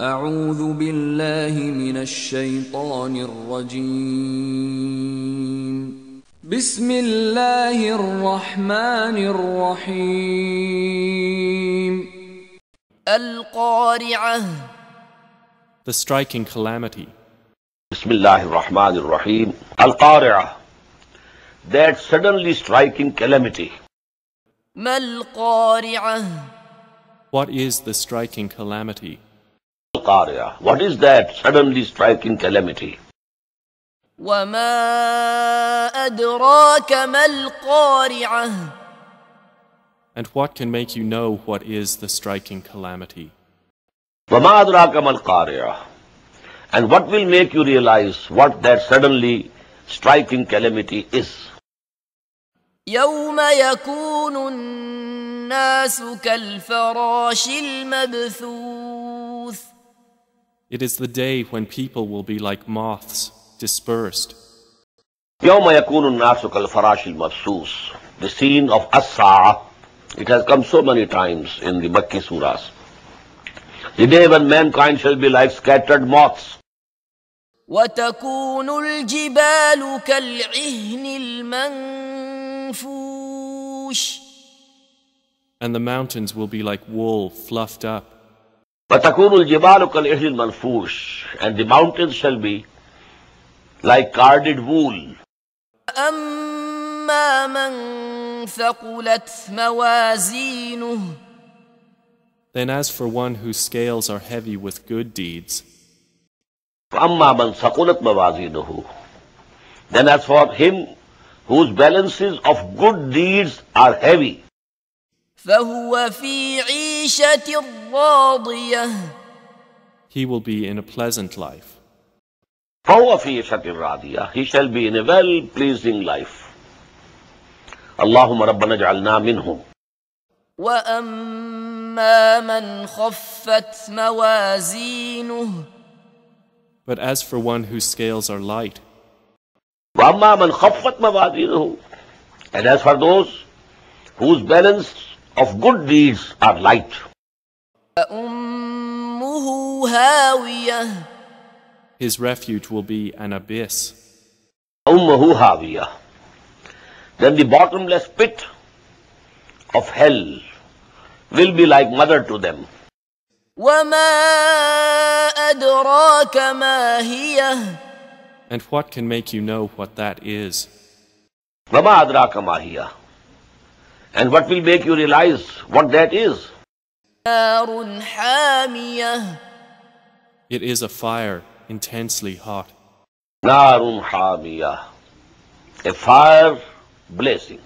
أعوذ بالله من الشيطان الرجيم بسم الله الرحمن الرحيم القارعة The striking calamity بسم الله الرحمن الرحيم القارعة That suddenly striking calamity ما القارعة What is the striking calamity وَقَارِعَةٌ What is that suddenly striking calamity? وَمَا أَدْرَاكَ مَا الْقَارِعَةُ And what can make you know what is the striking calamity? وَمَا أَدْرَاكَ مَا الْقَارِعَةُ And what will make you realize what that suddenly striking calamity is? يوم يكون الناس كالفراش المبثوث it is the day when people will be like moths, dispersed. The scene of Asa. it has come so many times in the Makki surahs. The day when mankind shall be like scattered moths. وتكون الجبال كالعهن المنفوش And the mountains will be like wool fluffed up. وَتَكُونُ الْجِبَالُ كَالْإِحْلِ الْمَنْفُوشِ And the mountains shall be like carded wool. أَمَّا مَنْ ثَقُلَتْ مَوَازِينُهُ Then as for one whose scales are heavy with good deeds, أَمَّا مَنْ ثَقُلَتْ مَوَازِينُهُ Then as for him whose balances of good deeds are heavy, فهو في عيشة راضية He will be in a pleasant life. فهو في عيشة راضية He shall be in a well-pleasing life. اللهم ربنا اجعلنا منهم وأما من خفت موازينه But as for one whose scales are light, وأما من خفت موازينه And as for those whose balance of good deeds are light. His refuge will be an abyss. Then the bottomless pit of hell will be like mother to them. And what can make you know what that is? And what will make you realize what that is? It is a fire intensely hot. A fire blessing.